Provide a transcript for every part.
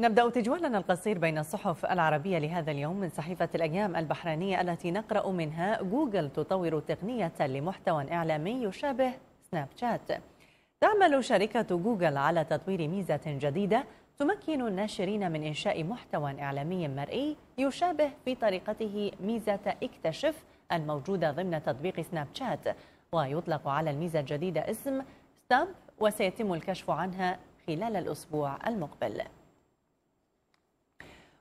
نبدأ تجولنا القصير بين الصحف العربية لهذا اليوم من صحيفة الأيام البحرينية التي نقرأ منها جوجل تطور تقنية لمحتوى إعلامي يشابه سناب شات تعمل شركة جوجل على تطوير ميزة جديدة تمكن الناشرين من إنشاء محتوى إعلامي مرئي يشابه في طريقته ميزة اكتشف الموجودة ضمن تطبيق سناب شات ويطلق على الميزة الجديدة اسم ستاب وسيتم الكشف عنها خلال الأسبوع المقبل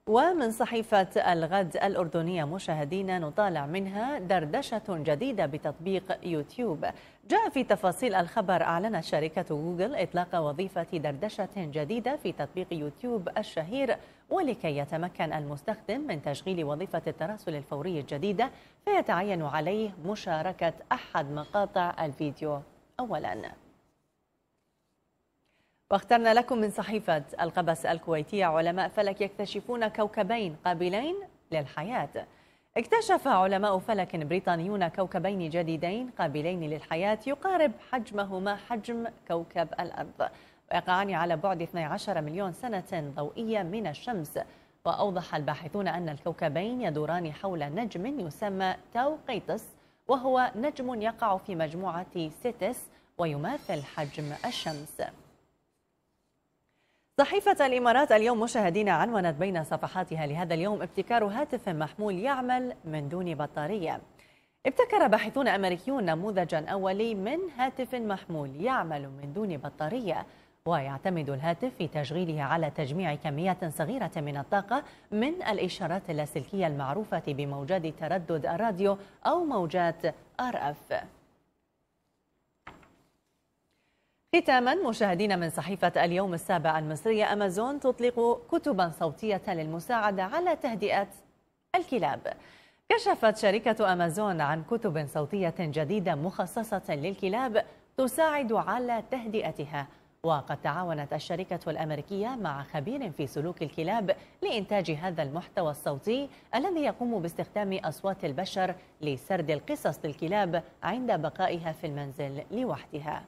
ومن صحيفة الغد الأردنية مشاهدينا نطالع منها دردشة جديدة بتطبيق يوتيوب جاء في تفاصيل الخبر أعلنت شركة جوجل إطلاق وظيفة دردشة جديدة في تطبيق يوتيوب الشهير ولكي يتمكن المستخدم من تشغيل وظيفة التراسل الفوري الجديدة فيتعين عليه مشاركة أحد مقاطع الفيديو أولاً واخترنا لكم من صحيفة القبس الكويتية علماء فلك يكتشفون كوكبين قابلين للحياة اكتشف علماء فلك بريطانيون كوكبين جديدين قابلين للحياة يقارب حجمهما حجم كوكب الأرض ويقعان على بعد 12 مليون سنة ضوئية من الشمس وأوضح الباحثون أن الكوكبين يدوران حول نجم يسمى توقيتس وهو نجم يقع في مجموعة سيتس ويماثل حجم الشمس صحيفة الإمارات اليوم مشاهدين عنونت بين صفحاتها لهذا اليوم ابتكار هاتف محمول يعمل من دون بطارية ابتكر باحثون أمريكيون نموذجا أولي من هاتف محمول يعمل من دون بطارية ويعتمد الهاتف في تشغيله على تجميع كميات صغيرة من الطاقة من الإشارات اللاسلكية المعروفة بموجات تردد الراديو أو موجات RF ختاما مشاهدينا من صحيفة اليوم السابع المصرية أمازون تطلق كتبا صوتية للمساعدة على تهدئة الكلاب كشفت شركة أمازون عن كتب صوتية جديدة مخصصة للكلاب تساعد على تهدئتها وقد تعاونت الشركة الأمريكية مع خبير في سلوك الكلاب لإنتاج هذا المحتوى الصوتي الذي يقوم باستخدام أصوات البشر لسرد القصص للكلاب عند بقائها في المنزل لوحدها